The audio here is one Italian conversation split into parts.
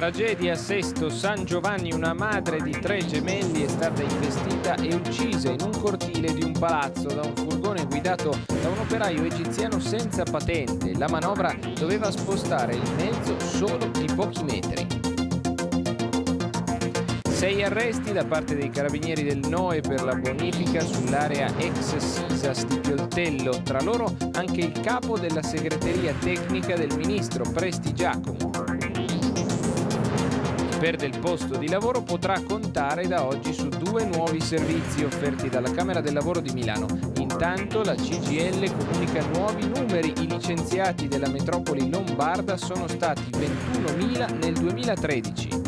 Tragedia a Sesto San Giovanni, una madre di tre gemelli è stata investita e uccisa in un cortile di un palazzo da un furgone guidato da un operaio egiziano senza patente. La manovra doveva spostare il mezzo solo di pochi metri. Sei arresti da parte dei carabinieri del NOE per la bonifica sull'area ex Sisas di Pioltello, tra loro anche il capo della segreteria tecnica del ministro Presti Giacomo perde il posto di lavoro potrà contare da oggi su due nuovi servizi offerti dalla Camera del Lavoro di Milano. Intanto la CGL comunica nuovi numeri, i licenziati della metropoli lombarda sono stati 21.000 nel 2013.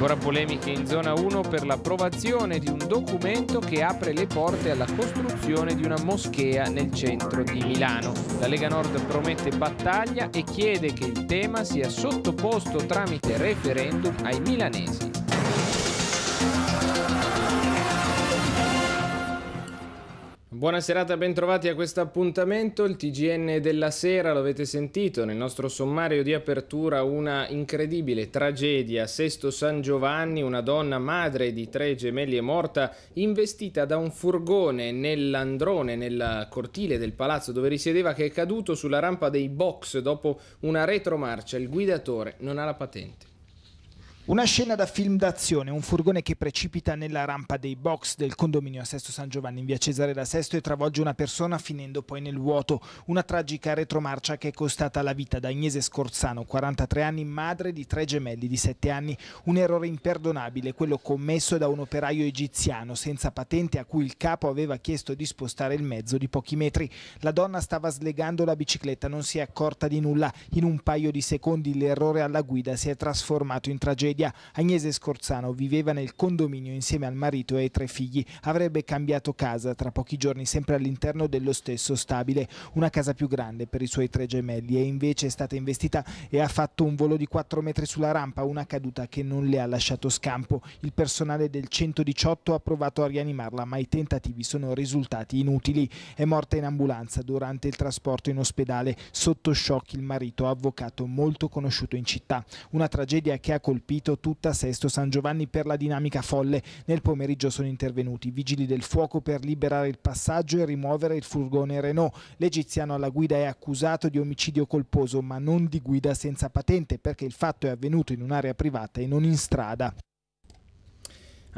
Ancora polemiche in zona 1 per l'approvazione di un documento che apre le porte alla costruzione di una moschea nel centro di Milano. La Lega Nord promette battaglia e chiede che il tema sia sottoposto tramite referendum ai milanesi. Buonasera serata, bentrovati a questo appuntamento. Il TGN della sera, l'avete sentito, nel nostro sommario di apertura una incredibile tragedia. Sesto San Giovanni, una donna madre di tre gemelli è morta, investita da un furgone nell'androne, nel cortile del palazzo dove risiedeva, che è caduto sulla rampa dei box dopo una retromarcia. Il guidatore non ha la patente. Una scena da film d'azione, un furgone che precipita nella rampa dei box del condominio a Sesto San Giovanni in via Cesare da Sesto e travolge una persona finendo poi nel vuoto. Una tragica retromarcia che è costata la vita da Agnese Scorzano, 43 anni, madre di tre gemelli di 7 anni. Un errore imperdonabile, quello commesso da un operaio egiziano senza patente a cui il capo aveva chiesto di spostare il mezzo di pochi metri. La donna stava slegando la bicicletta, non si è accorta di nulla. In un paio di secondi l'errore alla guida si è trasformato in tragedia tragedia, Agnese Scorzano viveva nel condominio insieme al marito e ai tre figli. Avrebbe cambiato casa tra pochi giorni, sempre all'interno dello stesso stabile, una casa più grande per i suoi tre gemelli e invece è stata investita e ha fatto un volo di 4 metri sulla rampa, una caduta che non le ha lasciato scampo. Il personale del 118 ha provato a rianimarla, ma i tentativi sono risultati inutili. È morta in ambulanza durante il trasporto in ospedale, sotto shock il marito, avvocato molto conosciuto in città. Una tragedia che ha colpito subito tutta Sesto San Giovanni per la dinamica folle. Nel pomeriggio sono intervenuti vigili del fuoco per liberare il passaggio e rimuovere il furgone Renault. L'egiziano alla guida è accusato di omicidio colposo ma non di guida senza patente perché il fatto è avvenuto in un'area privata e non in strada.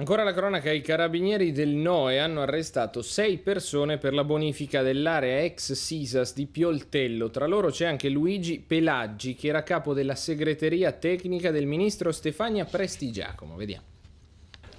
Ancora la cronaca, i carabinieri del NOE hanno arrestato sei persone per la bonifica dell'area ex Sisas di Pioltello. Tra loro c'è anche Luigi Pelaggi, che era capo della segreteria tecnica del ministro Stefania Prestigiacomo. Vediamo.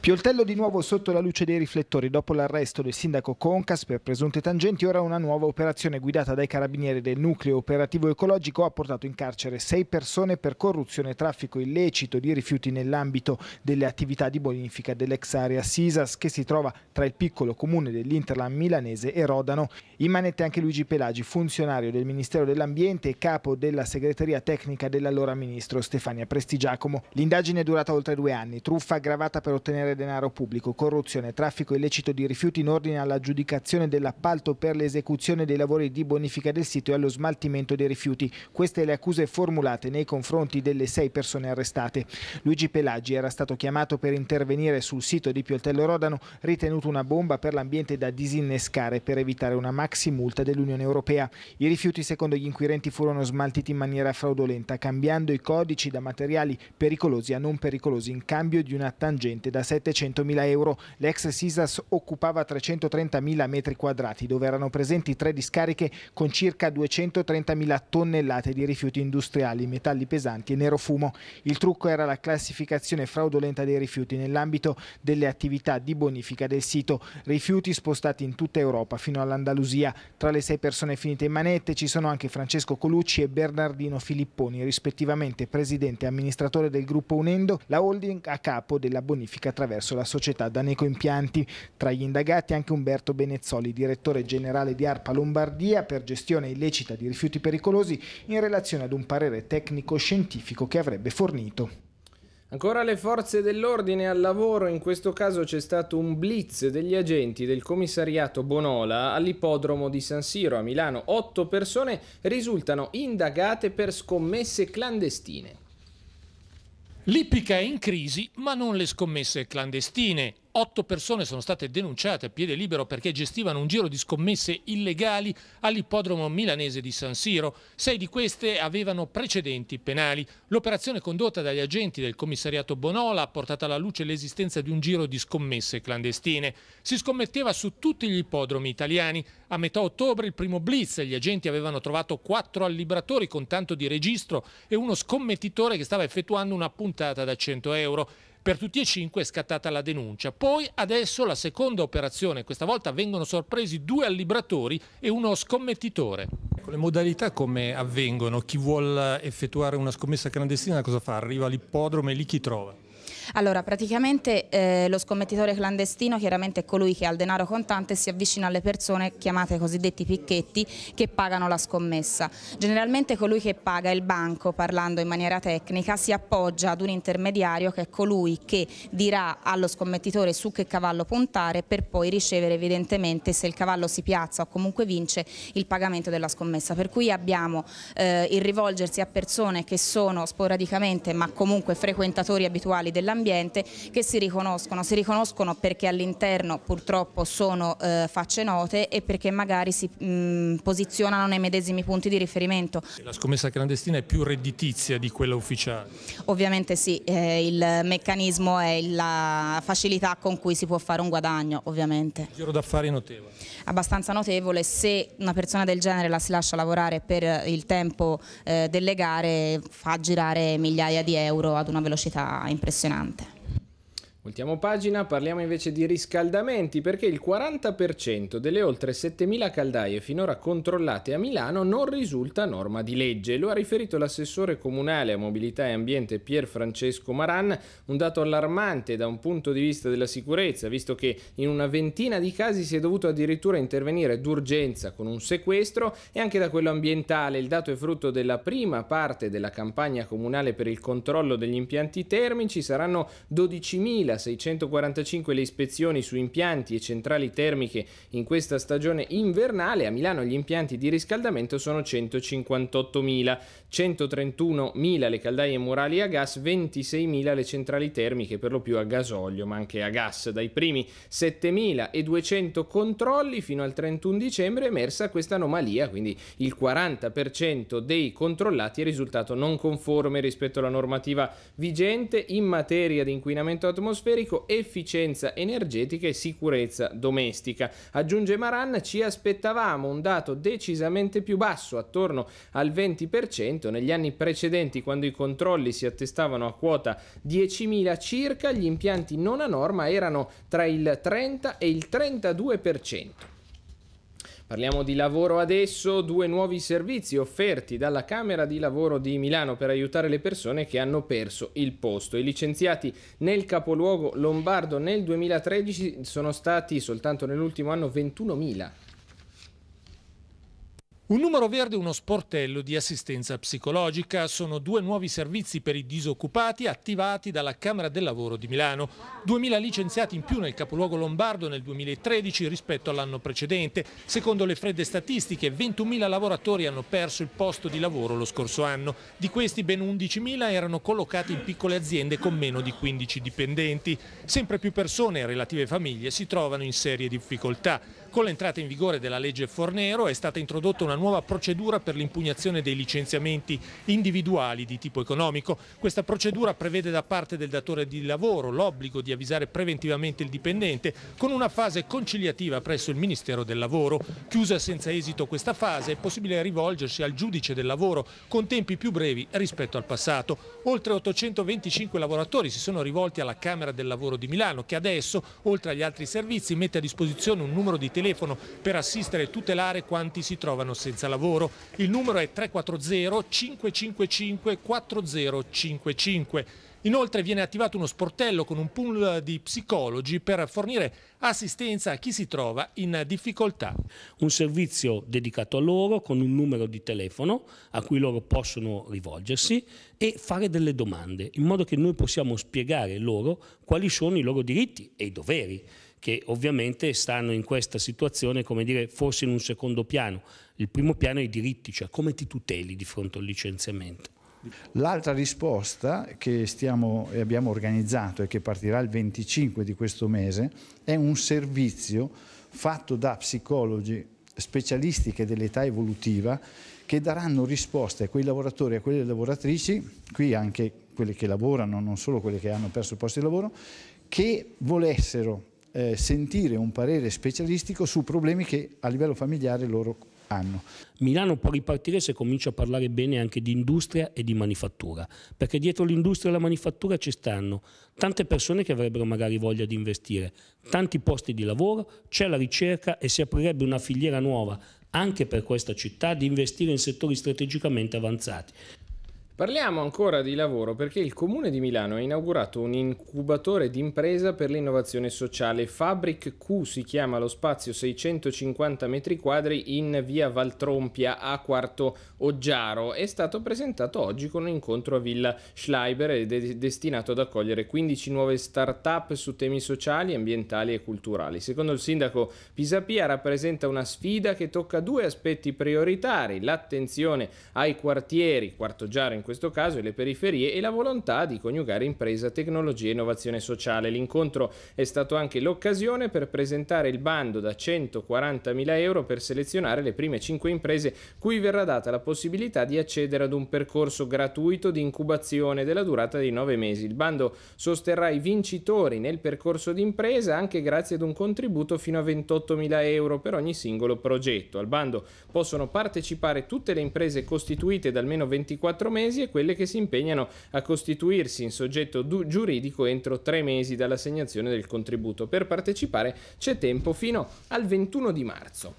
Pioltello di nuovo sotto la luce dei riflettori dopo l'arresto del sindaco Concas per presunte tangenti, ora una nuova operazione guidata dai carabinieri del nucleo operativo ecologico ha portato in carcere sei persone per corruzione e traffico illecito di rifiuti nell'ambito delle attività di bonifica dell'ex area Sisas che si trova tra il piccolo comune dell'Interland milanese e Rodano. In manette anche Luigi Pelagi, funzionario del Ministero dell'Ambiente e capo della segreteria tecnica dell'allora ministro Stefania Prestigiacomo. L'indagine è durata oltre due anni, truffa aggravata per ottenere lavagare denaro pubblico, corruzione, traffico illecito di rifiuti in ordine all'aggiudicazione dell'appalto per l'esecuzione dei lavori di bonifica del sito e allo smaltimento dei rifiuti. Queste le accuse formulate nei confronti delle sei persone arrestate. Luigi Pelaggi era stato chiamato per intervenire sul sito di Pioltello Rodano, ritenuto una bomba per l'ambiente da disinnescare per evitare una maxi multa dell'Unione Europea. I rifiuti, secondo gli inquirenti, furono smaltiti in maniera fraudolenta, cambiando i codici da materiali pericolosi a non pericolosi in cambio di una tangente da 7 700.000 euro. L'ex Sisas occupava 330.000 metri quadrati, dove erano presenti tre discariche con circa 230.000 tonnellate di rifiuti industriali, metalli pesanti e nerofumo. Il trucco era la classificazione fraudolenta dei rifiuti nell'ambito delle attività di bonifica del sito. Rifiuti spostati in tutta Europa fino all'Andalusia. Tra le sei persone finite in manette ci sono anche Francesco Colucci e Bernardino Filipponi, rispettivamente presidente e amministratore del gruppo Unendo, la holding a capo della bonifica attraverso attraverso la società Daneco Impianti. Tra gli indagati anche Umberto Benezzoli, direttore generale di ARPA Lombardia per gestione illecita di rifiuti pericolosi in relazione ad un parere tecnico-scientifico che avrebbe fornito. Ancora le forze dell'ordine al lavoro, in questo caso c'è stato un blitz degli agenti del commissariato Bonola all'ipodromo di San Siro a Milano. Otto persone risultano indagate per scommesse clandestine. L'ippica è in crisi, ma non le scommesse clandestine. Otto persone sono state denunciate a piede libero perché gestivano un giro di scommesse illegali all'ippodromo milanese di San Siro. Sei di queste avevano precedenti penali. L'operazione condotta dagli agenti del commissariato Bonola ha portato alla luce l'esistenza di un giro di scommesse clandestine. Si scommetteva su tutti gli ippodromi italiani. A metà ottobre il primo blitz gli agenti avevano trovato quattro allibratori con tanto di registro e uno scommettitore che stava effettuando una puntata da 100 euro. Per tutti e cinque è scattata la denuncia. Poi adesso la seconda operazione, questa volta vengono sorpresi due allibratori e uno scommettitore. Ecco, le modalità come avvengono? Chi vuole effettuare una scommessa clandestina cosa fa? Arriva all'ippodromo e lì chi trova? Allora, praticamente eh, lo scommettitore clandestino chiaramente è colui che ha il denaro contante e si avvicina alle persone chiamate cosiddetti picchetti che pagano la scommessa. Generalmente colui che paga il banco, parlando in maniera tecnica, si appoggia ad un intermediario che è colui che dirà allo scommettitore su che cavallo puntare per poi ricevere evidentemente se il cavallo si piazza o comunque vince il pagamento della scommessa. Per cui abbiamo eh, il rivolgersi a persone che sono sporadicamente ma comunque frequentatori abituali dell'ambiente dell'ambiente che si riconoscono, si riconoscono perché all'interno purtroppo sono eh, facce note e perché magari si mh, mm, posizionano nei medesimi punti di riferimento. La scommessa clandestina è più redditizia di quella ufficiale? Ovviamente sì, eh, il meccanismo è la facilità con cui si può fare un guadagno ovviamente. Un giro d'affari notevole? Abbastanza notevole, se una persona del genere la si lascia lavorare per il tempo eh, delle gare fa girare migliaia di euro ad una velocità impressionante importante. Voltiamo pagina, parliamo invece di riscaldamenti perché il 40% delle oltre 7.000 caldaie finora controllate a Milano non risulta norma di legge. Lo ha riferito l'assessore comunale a mobilità e ambiente Pier Francesco Maran, un dato allarmante da un punto di vista della sicurezza, visto che in una ventina di casi si è dovuto addirittura intervenire d'urgenza con un sequestro e anche da quello ambientale. Il dato è frutto della prima parte della campagna comunale per il controllo degli impianti termici, saranno 12.000 2.645 le ispezioni su impianti e centrali termiche in questa stagione invernale, a Milano gli impianti di riscaldamento sono 158.000, 131.000 le caldaie murali a gas, 26.000 le centrali termiche per lo più a gasolio ma anche a gas. Dai primi 7.200 controlli fino al 31 dicembre è emersa questa anomalia, quindi il 40% dei controllati è risultato non conforme rispetto alla normativa vigente in materia di inquinamento atmosferico atmosferico, efficienza energetica e sicurezza domestica. Aggiunge Maran, ci aspettavamo un dato decisamente più basso, attorno al 20%. Negli anni precedenti, quando i controlli si attestavano a quota 10.000 circa, gli impianti non a norma erano tra il 30 e il 32%. Parliamo di lavoro adesso, due nuovi servizi offerti dalla Camera di Lavoro di Milano per aiutare le persone che hanno perso il posto. I licenziati nel capoluogo lombardo nel 2013 sono stati soltanto nell'ultimo anno 21.000. Un numero verde e uno sportello di assistenza psicologica sono due nuovi servizi per i disoccupati attivati dalla Camera del Lavoro di Milano. 2.000 licenziati in più nel capoluogo lombardo nel 2013 rispetto all'anno precedente. Secondo le fredde statistiche 21.000 lavoratori hanno perso il posto di lavoro lo scorso anno. Di questi ben 11.000 erano collocati in piccole aziende con meno di 15 dipendenti. Sempre più persone e relative famiglie si trovano in serie difficoltà. Con l'entrata in vigore della legge Fornero è stata introdotta una nuova procedura per l'impugnazione dei licenziamenti individuali di tipo economico. Questa procedura prevede da parte del datore di lavoro l'obbligo di avvisare preventivamente il dipendente con una fase conciliativa presso il Ministero del Lavoro. Chiusa senza esito questa fase è possibile rivolgersi al giudice del lavoro con tempi più brevi rispetto al passato. Oltre 825 lavoratori si sono rivolti alla Camera del Lavoro di Milano che adesso, oltre agli altri servizi, mette a disposizione un numero di telefoni telefono per assistere e tutelare quanti si trovano senza lavoro. Il numero è 340 555 4055. Inoltre viene attivato uno sportello con un pool di psicologi per fornire assistenza a chi si trova in difficoltà. Un servizio dedicato a loro con un numero di telefono a cui loro possono rivolgersi e fare delle domande in modo che noi possiamo spiegare loro quali sono i loro diritti e i doveri che ovviamente stanno in questa situazione, come dire, forse in un secondo piano. Il primo piano è i diritti, cioè come ti tuteli di fronte al licenziamento. L'altra risposta che stiamo, abbiamo organizzato e che partirà il 25 di questo mese è un servizio fatto da psicologi specialistiche dell'età evolutiva che daranno risposte a quei lavoratori e a quelle lavoratrici, qui anche quelle che lavorano, non solo quelle che hanno perso il posto di lavoro, che volessero eh, sentire un parere specialistico su problemi che a livello familiare loro hanno. Milano può ripartire se comincia a parlare bene anche di industria e di manifattura, perché dietro l'industria e la manifattura ci stanno tante persone che avrebbero magari voglia di investire, tanti posti di lavoro, c'è la ricerca e si aprirebbe una filiera nuova anche per questa città di investire in settori strategicamente avanzati. Parliamo ancora di lavoro perché il Comune di Milano ha inaugurato un incubatore d'impresa per l'innovazione sociale. Fabric Q si chiama lo spazio 650 m2 in via Valtrompia a Quarto Oggiaro. È stato presentato oggi con un incontro a Villa Schleiber ed è destinato ad accogliere 15 nuove start-up su temi sociali, ambientali e culturali. Secondo il sindaco Pisapia rappresenta una sfida che tocca due aspetti prioritari, l'attenzione ai quartieri, Quarto Oggiaro in in questo caso e le periferie e la volontà di coniugare impresa, tecnologia e innovazione sociale. L'incontro è stato anche l'occasione per presentare il bando da 140.000 euro per selezionare le prime 5 imprese cui verrà data la possibilità di accedere ad un percorso gratuito di incubazione della durata di 9 mesi. Il bando sosterrà i vincitori nel percorso d'impresa anche grazie ad un contributo fino a 28.000 euro per ogni singolo progetto. Al bando possono partecipare tutte le imprese costituite da almeno 24 mesi mesi e quelle che si impegnano a costituirsi in soggetto du- giuridico entro tre mesi dall'assegnazione del contributo. Per partecipare c'è tempo fino al 21 di marzo.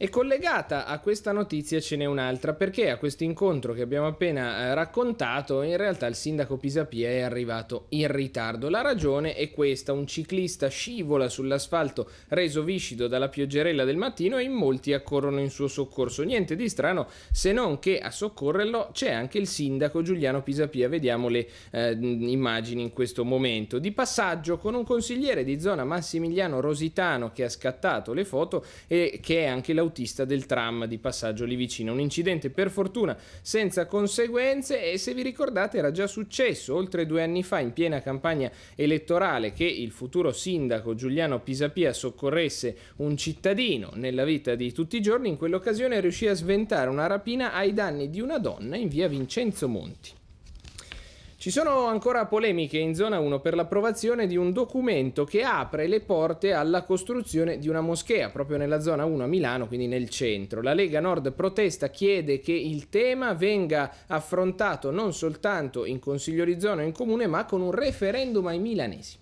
E collegata a questa notizia ce n'è un'altra, perché a questo incontro che abbiamo appena eh, raccontato, in realtà il sindaco Pisapia è arrivato in ritardo. La ragione è questa, un ciclista scivola sull'asfalto reso viscido dalla pioggerella del mattino e in molti accorrono in suo soccorso. Niente di strano se non che a soccorrerlo c'è anche il sindaco Giuliano Pisapia, vediamo le eh, immagini in questo momento. Di passaggio con un consigliere di zona Massimiliano Rositano che ha scattato le foto e che è anche l'autore l'autista del tram di passaggio lì vicino. Un incidente per fortuna senza conseguenze e se vi ricordate era già successo oltre due anni fa in piena campagna elettorale che il futuro sindaco Giuliano Pisapia soccorresse un cittadino nella vita di tutti i giorni. In quell'occasione riuscì a sventare una rapina ai danni di una donna in via Vincenzo Monti. Ci sono ancora polemiche in zona 1 per l'approvazione di un documento che apre le porte alla costruzione di una moschea proprio nella zona 1 a Milano, quindi nel centro. La Lega Nord protesta, chiede che il tema venga affrontato non soltanto in consiglio di zona o in comune, ma con un referendum ai milanesi.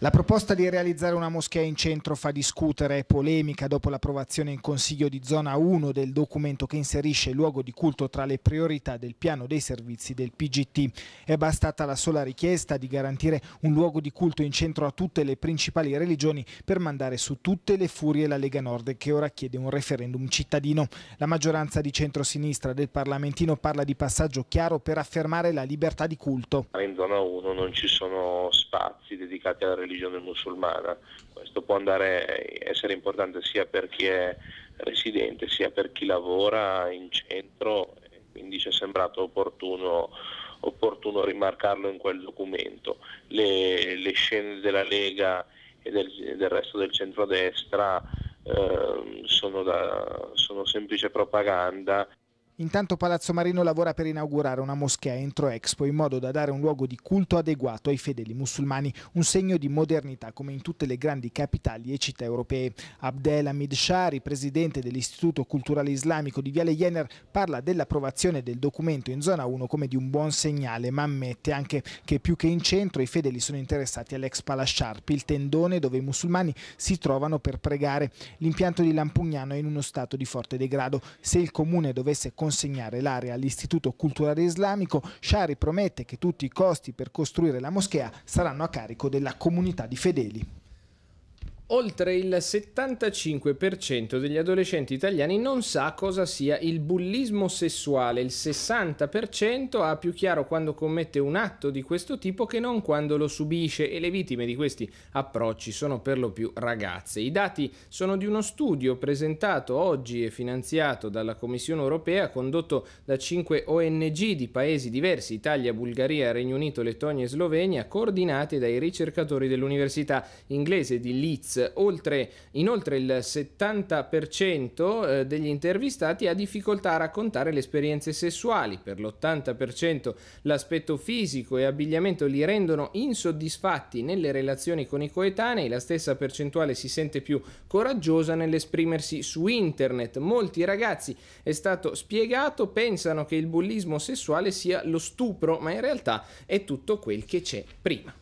La proposta di realizzare una moschea in centro fa discutere polemica dopo l'approvazione in Consiglio di Zona 1 del documento che inserisce il luogo di culto tra le priorità del piano dei servizi del PGT. È bastata la sola richiesta di garantire un luogo di culto in centro a tutte le principali religioni per mandare su tutte le furie la Lega Nord che ora chiede un referendum cittadino. La maggioranza di centrosinistra del Parlamentino parla di passaggio chiaro per affermare la libertà di culto. In Zona 1 non ci sono spazi dedicati alla religione religione musulmana. Questo può andare, essere importante sia per chi è residente sia per chi lavora in centro, quindi ci è sembrato opportuno, opportuno rimarcarlo in quel documento. Le, le scene della Lega e del, del resto del centrodestra eh, sono, da, sono semplice propaganda Intanto Palazzo Marino lavora per inaugurare una moschea entro Expo in modo da dare un luogo di culto adeguato ai fedeli musulmani, un segno di modernità come in tutte le grandi capitali e città europee. Abdel Hamid Shari, presidente dell'Istituto Culturale Islamico di Viale Jenner, parla dell'approvazione del documento in zona 1 come di un buon segnale, ma ammette anche che più che in centro i fedeli sono interessati all'ex Palasharp, il tendone dove i musulmani si trovano per pregare. L'impianto di Lampugnano è in uno stato di forte degrado. Se il comune dovesse continuare consegnare l'area all'Istituto Culturale Islamico, Shari promette che tutti i costi per costruire la moschea saranno a carico della comunità di fedeli. Oltre il 75% degli adolescenti italiani non sa cosa sia il bullismo sessuale, il 60% ha più chiaro quando commette un atto di questo tipo che non quando lo subisce e le vittime di questi approcci sono per lo più ragazze. I dati sono di uno studio presentato oggi e finanziato dalla Commissione europea condotto da 5 ONG di paesi diversi, Italia, Bulgaria, Regno Unito, Lettonia e Slovenia, coordinati dai ricercatori dell'Università inglese di Leeds Oltre, inoltre il 70% eh, degli intervistati ha difficoltà a raccontare le esperienze sessuali, per l'80% l'aspetto fisico e abbigliamento li rendono insoddisfatti nelle relazioni con i coetanei, la stessa percentuale si sente più coraggiosa nell'esprimersi su internet. Molti ragazzi, è stato spiegato, pensano che il bullismo sessuale sia lo stupro, ma in realtà è tutto quel che c'è prima.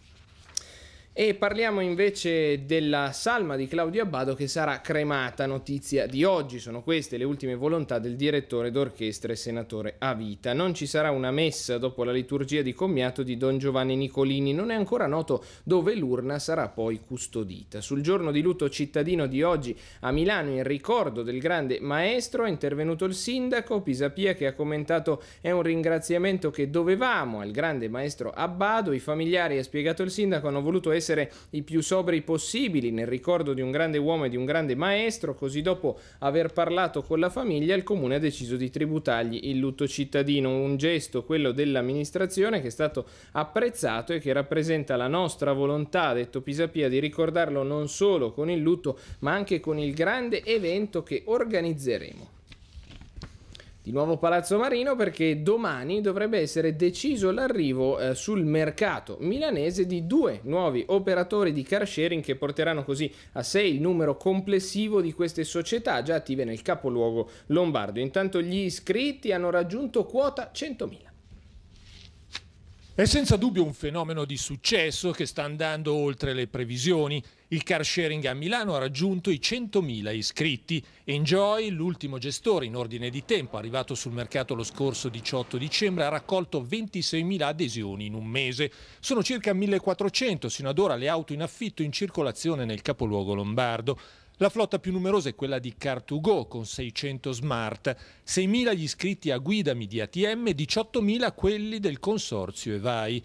E parliamo invece della salma di Claudio Abbado che sarà cremata, notizia di oggi. Sono queste le ultime volontà del direttore d'orchestra e senatore a vita. Non ci sarà una messa dopo la liturgia di commiato di Don Giovanni Nicolini. Non è ancora noto dove l'urna sarà poi custodita. Sul giorno di lutto cittadino di oggi a Milano, in ricordo del grande maestro, è intervenuto il sindaco Pisapia che ha commentato è un ringraziamento che dovevamo al grande maestro Abbado. I familiari, ha spiegato il sindaco, hanno voluto essere essere i più sobri possibili nel ricordo di un grande uomo e di un grande maestro, così dopo aver parlato con la famiglia il comune ha deciso di tributargli il lutto cittadino, un gesto, quello dell'amministrazione, che è stato apprezzato e che rappresenta la nostra volontà, ha detto Pisapia, di ricordarlo non solo con il lutto ma anche con il grande evento che organizzeremo di nuovo Palazzo Marino perché domani dovrebbe essere deciso l'arrivo eh, sul mercato milanese di due nuovi operatori di car sharing che porteranno così a sei il numero complessivo di queste società già attive nel capoluogo lombardo. Intanto gli iscritti hanno raggiunto quota 100.000. È senza dubbio un fenomeno di successo che sta andando oltre le previsioni. Il car sharing a Milano ha raggiunto i 100.000 iscritti. Enjoy, l'ultimo gestore in ordine di tempo, arrivato sul mercato lo scorso 18 dicembre, ha raccolto 26.000 adesioni in un mese. Sono circa 1.400 sino ad ora le auto in affitto in circolazione nel capoluogo lombardo. La flotta più numerosa è quella di Car2Go con 600 smart, 6.000 gli iscritti a Guidami di ATM, 18.000 quelli del consorzio EVAI.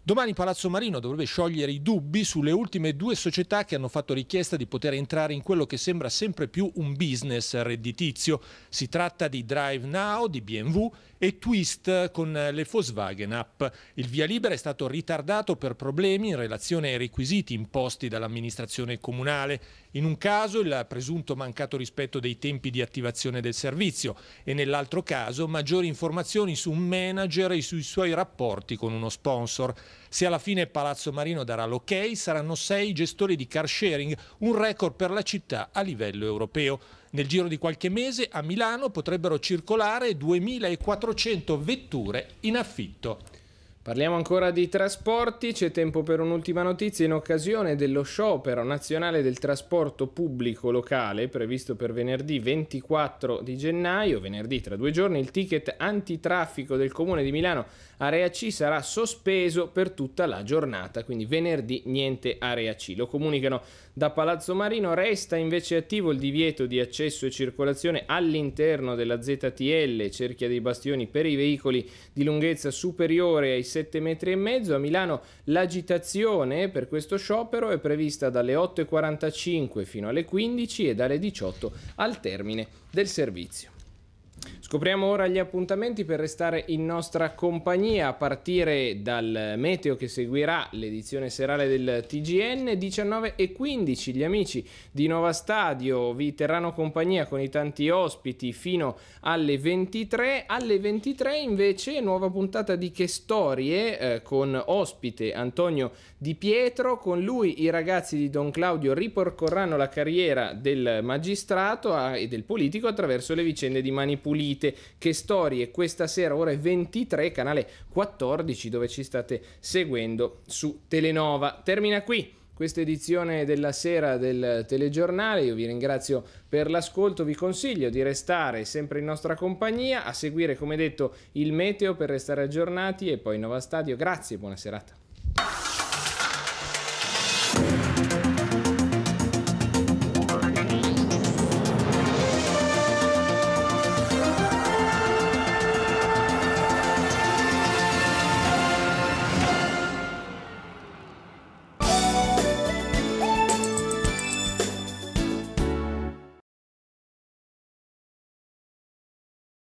Domani Palazzo Marino dovrebbe sciogliere i dubbi sulle ultime due società che hanno fatto richiesta di poter entrare in quello che sembra sempre più un business redditizio. Si tratta di Drive Now di BMW e Twist con le Volkswagen App. Il via libera è stato ritardato per problemi in relazione ai requisiti imposti dall'amministrazione comunale. In un caso il presunto mancato rispetto dei tempi di attivazione del servizio e nell'altro caso maggiori informazioni su un manager e sui suoi rapporti con uno sponsor. Se alla fine Palazzo Marino darà l'ok saranno sei gestori di car sharing, un record per la città a livello europeo. Nel giro di qualche mese a Milano potrebbero circolare 2.400 vetture in affitto. Parliamo ancora di trasporti, c'è tempo per un'ultima notizia in occasione dello sciopero nazionale del trasporto pubblico locale previsto per venerdì 24 di gennaio, venerdì tra due giorni, il ticket antitraffico del comune di Milano area C sarà sospeso per tutta la giornata, quindi venerdì niente area C. Lo comunicano da Palazzo Marino, resta invece attivo il divieto di accesso e circolazione all'interno della ZTL, cerchia dei bastioni per i veicoli di lunghezza superiore ai 7,5 metri A Milano l'agitazione per questo sciopero è prevista dalle 8.45 fino alle 15 e dalle 18 al termine del servizio. Scopriamo ora gli appuntamenti per restare in nostra compagnia a partire dal meteo che seguirà l'edizione serale del TGN 19.15. Gli amici di Nova Stadio vi terranno compagnia con i tanti ospiti fino alle 23. Alle 23 invece nuova puntata di Che Storie eh, con ospite Antonio Di Pietro. Con lui i ragazzi di Don Claudio ripercorranno la carriera del magistrato ah, e del politico attraverso le vicende di Mani Pulite uscite che storie questa sera ore 23 canale 14 dove ci state seguendo su Telenova termina qui questa edizione della sera del telegiornale. Io vi ringrazio per l'ascolto, vi consiglio di restare sempre in nostra compagnia, a seguire come detto il meteo per restare aggiornati e poi Nova Stadio. Grazie, buona serata.